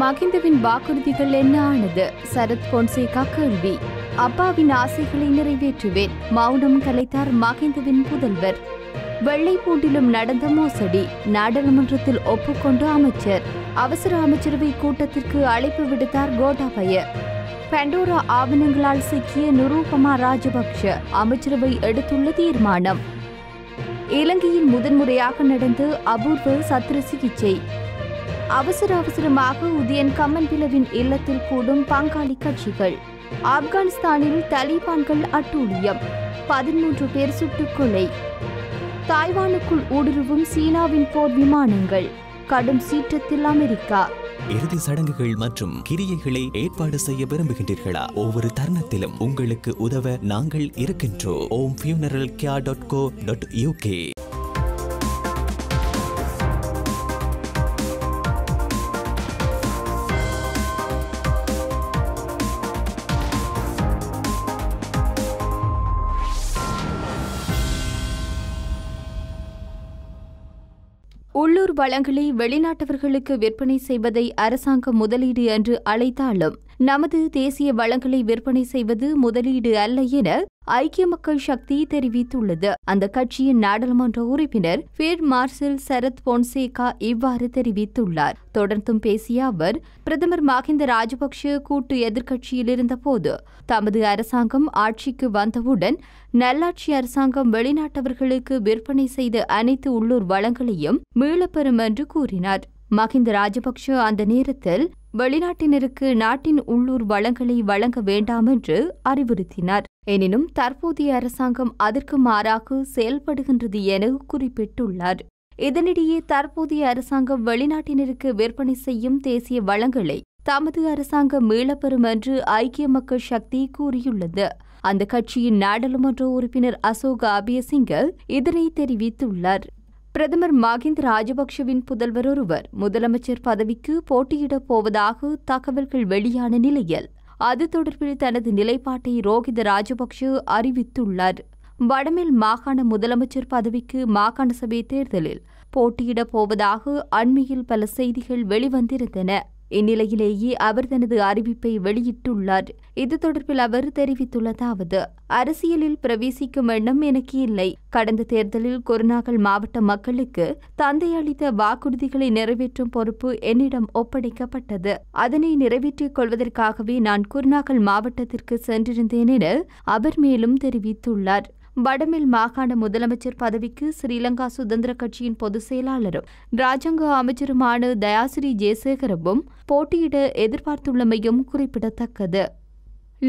மகிந்தவின் வாக்குறுதிகள் என்ன ஆனது சரத் பொன்சேகா கேள்வி அப்பாவின் ஆசைகளை நிறைவேற்றுவேன் மௌனம் கலைத்தார் மகிந்தவின் புதல்வர் வெள்ளைப்பூண்டிலும் நடந்த மோசடி நாடாளுமன்றத்தில் ஒப்புக்கொண்ட அமைச்சர் அவசர அமைச்சரவை கூட்டத்திற்கு அழைப்பு விடுத்தார் கோட்டாபய பெண்டோரா ஆவணங்களால் சிக்கிய நிரூபமா ராஜபக்ஷ அமைச்சரவை எடுத்துள்ள தீர்மானம் இலங்கையில் முதன்முறையாக நடந்து அபூர்வ சத்திர சிகிச்சை அவசர அவசரமாக உதயன் கம்மன்பிலவின் இல்லத்தில் கூடும் பங்காளி கட்சிகள் ஆப்கானிஸ்தானில் தலிபான்கள் அட்டூழியம் பதிமூன்று பேர் சுட்டுக்கொலை தாய்வானுக்குள் ஊடுருவும் சீனாவின் போர் விமானங்கள் கடும் சீற்றத்தில் அமெரிக்கா இறுதி சடங்குகள் மற்றும் கிரியைகளை ஏற்பாடு செய்ய விரும்புகின்றீர்களா ஒவ்வொரு தருணத்திலும் உங்களுக்கு உதவ நாங்கள் இருக்கின்றோம் ஓம் ஃபியூனரல் கியா டாட் கோ டாட் யூகே வளங்களை வெளிநாட்டவர்களுக்கு விற்பனை செய்வதை அரசாங்கம் முதலீடு என்று அழைத்தாலும் நமது தேசிய வளங்களை விற்பனை செய்வது முதலீடு அல்ல என ஐக்கிய மக்கள் சக்தி தெரிவித்துள்ளது அந்த கட்சியின் நாடாளுமன்ற உறுப்பினர் பீல்ட் மார்ஷல் சரத் பொன்சேகா இவ்வாறு தெரிவித்துள்ளார் தொடர்ந்தும் பேசிய அவர் பிரதமர் மஹிந்த ராஜபக்ஷ கூட்டு எதிர்க்கட்சியில் இருந்தபோது தமது அரசாங்கம் ஆட்சிக்கு வந்தவுடன் நல்லாட்சி அரசாங்கம் வெளிநாட்டவர்களுக்கு விற்பனை செய்த அனைத்து உள்ளூர் வளங்களையும் மீளப்பெறும் என்று கூறினார் மஹிந்த ராஜபக்ஷ அந்த நேரத்தில் வெளிநாட்டினருக்கு நாட்டின் உள்ளூர் வளங்களை வழங்க வேண்டாம் என்று அறிவுறுத்தினார் எனினும் தற்போதைய அரசாங்கம் அதற்கு மாறாக செயல்படுகின்றது என குறிப்பிட்டுள்ளார் இதனிடையே தற்போதைய அரசாங்கம் வெளிநாட்டினருக்கு விற்பனை செய்யும் தேசிய வளங்களை தமது அரசாங்கம் மீளப்பெறும் என்று ஐக்கிய மக்கள் சக்தி கூறியுள்ளது அந்த கட்சியின் நாடாளுமன்ற உறுப்பினர் அசோக் அபியசிங்க இதனை தெரிவித்துள்ளார் பிரதமர் மகிந்த ராஜபக்ஷவின் புதல்வர் ஒருவர் முதலமைச்சர் பதவிக்கு போட்டியிடப் போவதாக தகவல்கள் வெளியான நிலையில் அது தொடர்பில் தனது நிலைப்பாட்டை ரோஹித ராஜபக்ஷ அறிவித்துள்ளார் வடமேல் மாகாண முதலமைச்சர் பதவிக்கு மாகாண சபை தேர்தலில் போட்டியிடப் போவதாக அண்மையில் பல செய்திகள் வெளிவந்திருந்தன இந்நிலையிலேயே அவர் தனது அறிவிப்பை வெளியிட்டுள்ளார் இது தொடர்பில் அவர் தெரிவித்துள்ளதாவது அரசியலில் பிரவேசிக்கும் எண்ணம் எனக்கு இல்லை கடந்த தேர்தலில் கொருநாகல் மாவட்ட மக்களுக்கு தந்தை அளித்த வாக்குறுதிகளை நிறைவேற்றும் பொறுப்பு என்னிடம் ஒப்படைக்கப்பட்டது அதனை நிறைவேற்றிக் கொள்வதற்காகவே நான் குருநாகல் மாவட்டத்திற்கு சென்றிருந்தேன் என அவர் மேலும் தெரிவித்துள்ளார் வடமில் மாகாண முதலமைச்சர் பதவிக்கு ஸ்ரீலங்கா சுதந்திர கட்சியின் பொதுச் செயலாளரும் ராஜாங்க அமைச்சருமான தயாசிரி ஜெயசேகரவும் போட்டியிட எதிர்பார்த்துள்ளமையும் குறிப்பிடத்தக்கது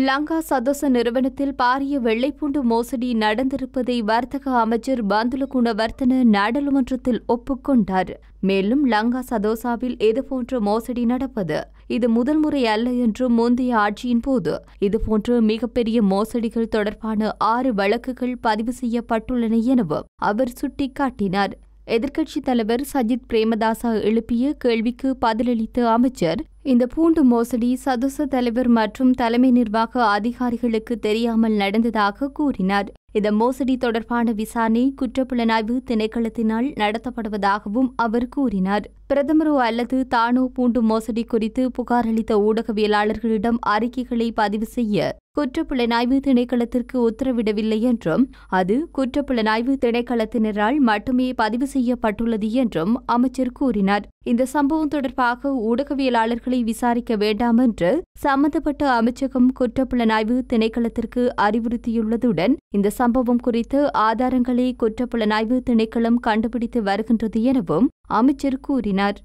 லங்கா சதோச நிறுவனத்தில் பாரிய வெள்ளைப்பூண்டு மோசடி நடந்திருப்பதை வர்த்தக அமைச்சர் பாந்துல குணவர்த்தன நாடாளுமன்றத்தில் ஒப்புக்கொண்டார் மேலும் லங்கா சதோசாவில் இதுபோன்ற மோசடி நடப்பது இது முதல் முறை அல்ல என்றும் முந்தைய ஆட்சியின் போது இதுபோன்று மிகப்பெரிய மோசடிகள் தொடர்பான ஆறு வழக்குகள் பதிவு செய்யப்பட்டுள்ளன எனவும் அவர் சுட்டிக்காட்டினார் எதிர்க்கட்சித் தலைவர் சஜித் பிரேமதாசா எழுப்பிய கேள்விக்கு பதிலளித்த அமைச்சர் இந்த பூண்டு மோசடி சதுச தலைவர் மற்றும் தலைமை நிர்வாக அதிகாரிகளுக்கு தெரியாமல் நடந்ததாக கூறினார் இந்த மோசடி தொடர்பான விசாரணை குற்றப்புலனாய்வு திணைக்களத்தினால் நடத்தப்படுவதாகவும் அவர் கூறினார் பிரதமரோ அல்லது தானோ பூண்டு மோசடி குறித்து புகார் அளித்த ஊடகவியலாளர்களிடம் அறிக்கைகளை பதிவு செய்ய குற்றப்புலனாய்வு திணைக்களத்திற்கு உத்தரவிடவில்லை என்றும் அது குற்றப்புலனாய்வு திணைக்களத்தினரால் மட்டுமே பதிவு செய்யப்பட்டுள்ளது என்றும் அமைச்சர் கூறினார் இந்த சம்பவம் தொடர்பாக ஊடகவியலாளர்களை விசாரிக்க வேண்டாம் என்று சம்பந்தப்பட்ட அமைச்சகம் குற்றப்புலனாய்வு திணைக்களத்திற்கு அறிவுறுத்தியுள்ளதுடன் இந்த சம்பவம் குறித்து ஆதாரங்களை குற்றப்புலனாய்வு திணைக்களம் கண்டுபிடித்து வருகின்றது எனவும் அமைச்சர் கூறினார்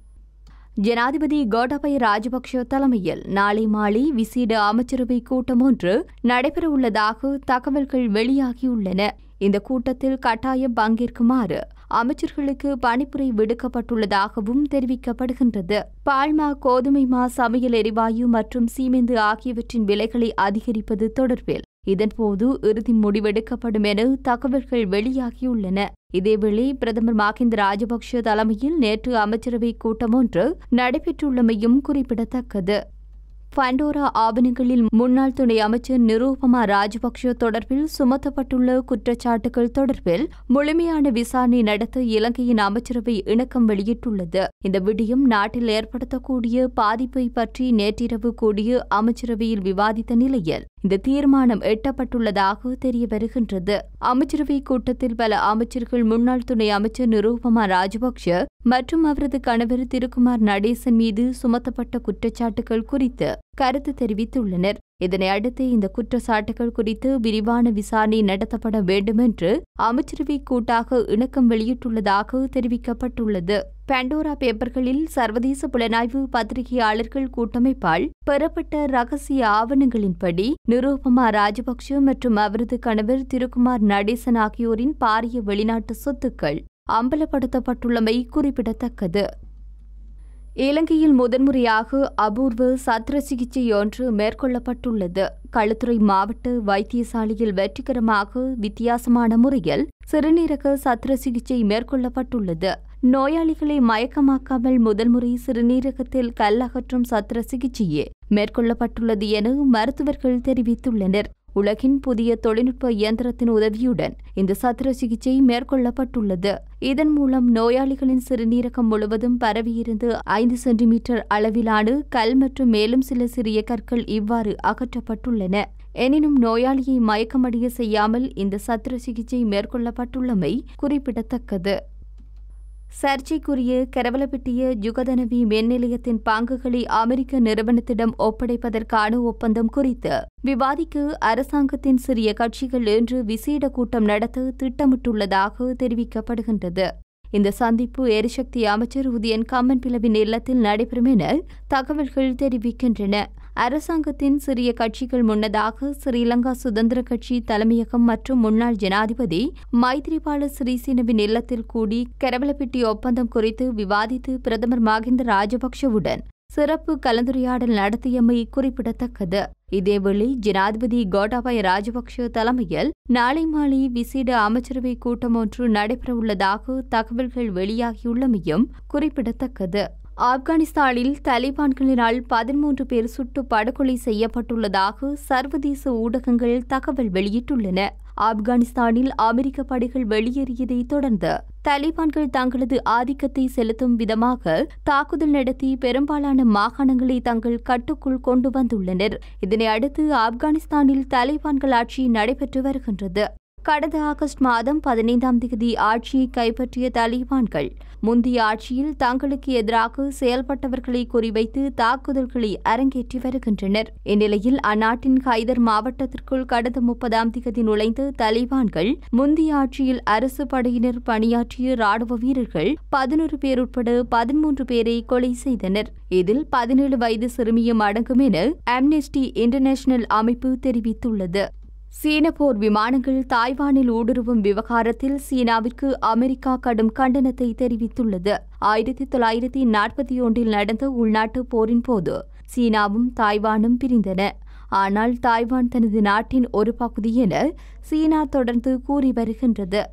ஜனாதிபதி கோடபய ராஜபக்ஷ தலைமையில் நாளை மாலை விசேட அமைச்சரவை கூட்டம் ஒன்று நடைபெறவுள்ளதாக தகவல்கள் வெளியாகியுள்ளன இந்த கூட்டத்தில் கட்டாயம் பங்கேற்குமாறு அமைச்சர்களுக்கு பணிப்புரை விடுக்கப்பட்டுள்ளதாகவும் தெரிவிக்கப்படுகின்றது பால்மா கோதுமை மா சமையல் எரிவாயு மற்றும் சீமெந்து ஆகியவற்றின் விலைகளை அதிகரிப்பது தொடர்பில் இதன்போது இறுதி முடிவெடுக்கப்படும் என தகவல்கள் வெளியாகியுள்ளன இதேவேளை பிரதமர் மஹிந்த ராஜபக்ஷ தலைமையில் நேற்று அமைச்சரவை கூட்டம் ஒன்று நடைபெற்றுள்ளமையும் குறிப்பிடத்தக்கது பண்டோரா ஆவணங்களில் முன்னாள் துணை அமைச்சர் நிரூபமா ராஜபக்ஷ தொடர்பில் சுமத்தப்பட்டுள்ள குற்றச்சாட்டுகள் தொடர்பில் முழுமையான விசாரணை நடத்த இலங்கையின் அமைச்சரவை இணக்கம் வெளியிட்டுள்ளது இந்த விடயம் நாட்டில் ஏற்படுத்தக்கூடிய பாதிப்பை பற்றி நேற்றிரவு கூடிய அமைச்சரவையில் விவாதித்த நிலையில் இந்த தீர்மானம் எட்டப்பட்டுள்ளதாக தெரிய வருகின்றது அமைச்சரவை கூட்டத்தில் பல அமைச்சர்கள் முன்னாள் துணை அமைச்சர் நிரூபமா ராஜபக்ஷ மற்றும் அவரது கணவர் திருக்குமார் நடேசன் மீது சுமத்தப்பட்ட குற்றச்சாட்டுகள் குறித்து கருத்து தெரிவித்துள்ளனர் இதனை அடுத்து இந்த குற்றச்சாட்டுகள் குறித்து விரிவான விசாரணை நடத்தப்பட வேண்டும் என்று அமைச்சரவை கூட்டாக இணக்கம் வெளியிட்டுள்ளதாக தெரிவிக்கப்பட்டுள்ளது பாண்டோரா பேப்பர்களில் சர்வதேச புலனாய்வு பத்திரிகையாளர்கள் கூட்டமைப்பால் பெறப்பட்ட ரகசிய ஆவணங்களின்படி நிரூபமா ராஜபக்ஷ மற்றும் அவரது கணவர் திருக்குமார் நடேசன் ஆகியோரின் பாரிய வெளிநாட்டு சொத்துக்கள் அம்பலப்படுத்தப்பட்டுள்ளமை குறிப்பிடத்தக்கது இலங்கையில் முதன்முறையாக அபூர்வ சத்திர சிகிச்சையொன்று மேற்கொள்ளப்பட்டுள்ளது களுத்துறை மாவட்ட வைத்தியசாலையில் வெற்றிகரமாக வித்தியாசமான முறையில் சிறுநீரக சத்திர சிகிச்சை மேற்கொள்ளப்பட்டுள்ளது நோயாளிகளை மயக்கமாக்காமல் முதல்முறை சிறுநீரகத்தில் கல் அகற்றும் சத்திர சிகிச்சையே மேற்கொள்ளப்பட்டுள்ளது என மருத்துவர்கள் தெரிவித்துள்ளனர் உலகின் புதிய தொழில்நுட்ப இயந்திரத்தின் உதவியுடன் இந்த சத்திர சிகிச்சை மேற்கொள்ளப்பட்டுள்ளது இதன் மூலம் நோயாளிகளின் சிறுநீரகம் முழுவதும் பரவியிருந்து ஐந்து சென்டிமீட்டர் அளவிலான கல் மற்றும் மேலும் சில சிறிய கற்கள் இவ்வாறு அகற்றப்பட்டுள்ளன எனினும் நோயாளியை மயக்கமடைய செய்யாமல் இந்த சத்திர சிகிச்சை மேற்கொள்ளப்பட்டுள்ளமை குறிப்பிடத்தக்கது சர்ச்சைக்குரிய கரவலப்பிட்டிய ஜுகதனவி மேல்நிலையத்தின் பாங்குகளை பங்குகளை அமெரிக்க நிறுவனத்திடம் ஒப்படைப்பதற்கான ஒப்பந்தம் குறித்து விவாதிக்க அரசாங்கத்தின் சிறிய கட்சிகள் இன்று விசேட கூட்டம் நடத்த திட்டமிட்டுள்ளதாக தெரிவிக்கப்படுகின்றது இந்த சந்திப்பு எரிசக்தி அமைச்சர் உதயன் கம்மன் பிளவின் இல்லத்தில் நடைபெறும் என தகவல்கள் தெரிவிக்கின்றன அரசாங்கத்தின் சிறிய கட்சிகள் முன்னதாக ஸ்ரீலங்கா சுதந்திர கட்சி தலைமையகம் மற்றும் முன்னாள் ஜனாதிபதி மைத்ரிபால சிறிசேனவின் இல்லத்தில் கூடி கரவலப்பிட்டி ஒப்பந்தம் குறித்து விவாதித்து பிரதமர் மகிந்த ராஜபக்ஷவுடன் சிறப்பு கலந்துரையாடல் நடத்தியமை குறிப்பிடத்தக்கது இதேவேளை ஜனாதிபதி கோட்டாபய ராஜபக்ஷ தலைமையில் நாளை மாலை விசேட அமைச்சரவைக் கூட்டம் ஒன்று நடைபெறவுள்ளதாக தகவல்கள் வெளியாகியுள்ளமையும் குறிப்பிடத்தக்கது ஆப்கானிஸ்தானில் தலிபான்களினால் பதிமூன்று பேர் சுட்டு படுகொலை செய்யப்பட்டுள்ளதாக சர்வதேச ஊடகங்கள் தகவல் வெளியிட்டுள்ளன ஆப்கானிஸ்தானில் அமெரிக்க படைகள் வெளியேறியதை தொடர்ந்து தலிபான்கள் தங்களது ஆதிக்கத்தை செலுத்தும் விதமாக தாக்குதல் நடத்தி பெரும்பாலான மாகாணங்களை தங்கள் கட்டுக்குள் கொண்டு வந்துள்ளனர் இதனை அடுத்து ஆப்கானிஸ்தானில் தலிபான்கள் ஆட்சி நடைபெற்று வருகின்றது கடந்த ஆகஸ்ட் மாதம் பதினைந்தாம் தேதி ஆட்சியை கைப்பற்றிய தலிபான்கள் முந்தைய ஆட்சியில் தங்களுக்கு எதிராக செயல்பட்டவர்களை குறிவைத்து தாக்குதல்களை அரங்கேற்றி வருகின்றனர் இந்நிலையில் அந்நாட்டின் ஹைதர் மாவட்டத்திற்குள் கடந்த முப்பதாம் தேதி நுழைந்த தலிபான்கள் முந்தைய ஆட்சியில் அரசு படையினர் பணியாற்றிய ராணுவ வீரர்கள் பதினொரு பேர் உட்பட பதிமூன்று பேரை கொலை செய்தனர் இதில் பதினேழு வயது சிறுமியும் அடங்கும் என அம்னெஸ்டி இன்டர்நேஷனல் அமைப்பு தெரிவித்துள்ளது சீன போர் விமானங்கள் தாய்வானில் ஊடுருவும் விவகாரத்தில் சீனாவிற்கு அமெரிக்கா கடும் கண்டனத்தை தெரிவித்துள்ளது ஆயிரத்தி தொள்ளாயிரத்தி நாற்பத்தி ஒன்றில் நடந்த உள்நாட்டு போரின் போது சீனாவும் தாய்வானும் பிரிந்தன ஆனால் தாய்வான் தனது நாட்டின் ஒரு பகுதி என சீனா தொடர்ந்து கூறி வருகின்றது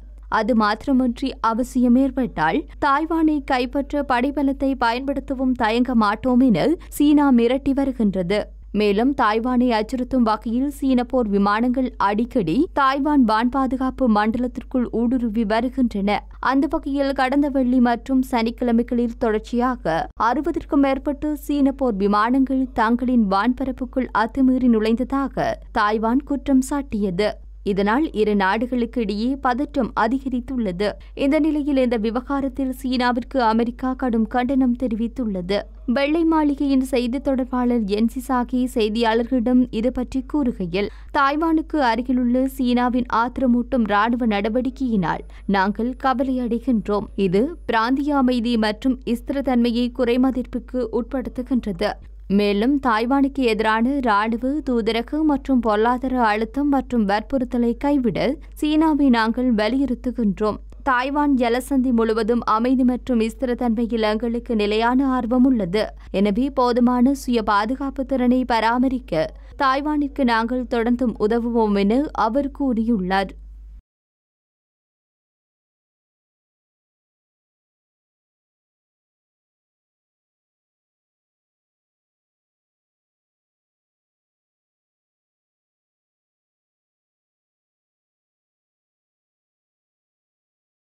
அது மாத்திரமன்றி அவசியம் ஏற்பட்டால் தாய்வானை கைப்பற்ற படைபலத்தை பயன்படுத்தவும் தயங்க மாட்டோம் என சீனா மிரட்டி வருகின்றது மேலும் தாய்வானை அச்சுறுத்தும் வகையில் சீன போர் விமானங்கள் அடிக்கடி தாய்வான் வான் பாதுகாப்பு மண்டலத்திற்குள் ஊடுருவி வருகின்றன அந்த வகையில் கடந்த வெள்ளி மற்றும் சனிக்கிழமைகளில் தொடர்ச்சியாக அறுபதற்கும் மேற்பட்டு சீன போர் விமானங்கள் தங்களின் வான்பரப்புக்குள் அத்துமீறி நுழைந்ததாக தாய்வான் குற்றம் சாட்டியது இதனால் இரு நாடுகளுக்கு இடையே பதற்றம் அதிகரித்துள்ளது இந்த நிலையில் இந்த விவகாரத்தில் சீனாவிற்கு அமெரிக்கா கடும் கண்டனம் தெரிவித்துள்ளது வெள்ளை மாளிகையின் செய்தி தொடர்பாளர் என்சி சாகி செய்தியாளர்களிடம் இது பற்றி கூறுகையில் தாய்வானுக்கு அருகிலுள்ள சீனாவின் ஆத்திரமூட்டும் ராணுவ நடவடிக்கையினால் நாங்கள் கவலையடைகின்றோம் இது பிராந்திய அமைதி மற்றும் இஸ்திரத்தன்மையை குறைமதிப்புக்கு உட்படுத்துகின்றது மேலும் தாய்வானுக்கு எதிரான ராணுவ தூதரக மற்றும் பொருளாதார அழுத்தம் மற்றும் வற்புறுத்தலை கைவிட சீனாவை நாங்கள் வலியுறுத்துகின்றோம் தாய்வான் ஜலசந்தி முழுவதும் அமைதி மற்றும் ஸ்திரத்தன்மையில் எங்களுக்கு நிலையான ஆர்வம் உள்ளது எனவே போதுமான சுய பாதுகாப்பு திறனை பராமரிக்க தாய்வானிற்கு நாங்கள் தொடர்ந்தும் உதவுவோம் என அவர் கூறியுள்ளார்